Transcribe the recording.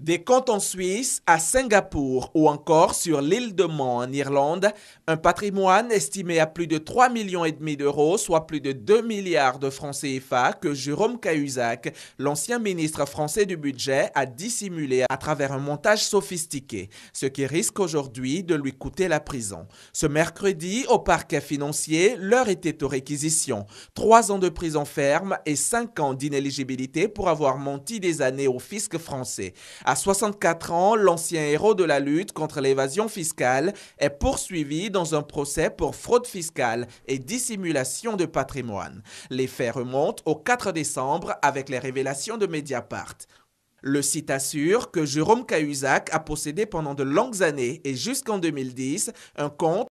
Des comptes en Suisse, à Singapour ou encore sur l'île de Man en Irlande, un patrimoine estimé à plus de 3,5 millions d'euros, soit plus de 2 milliards de francs CFA que Jérôme Cahuzac, l'ancien ministre français du budget, a dissimulé à travers un montage sophistiqué, ce qui risque aujourd'hui de lui coûter la prison. Ce mercredi, au parquet financier, l'heure était aux réquisitions. Trois ans de prison ferme et cinq ans d'inéligibilité pour avoir menti des années au fisc français. À 64 ans, l'ancien héros de la lutte contre l'évasion fiscale est poursuivi dans un procès pour fraude fiscale et dissimulation de patrimoine. Les faits remontent au 4 décembre avec les révélations de Mediapart. Le site assure que Jérôme Cahuzac a possédé pendant de longues années et jusqu'en 2010 un compte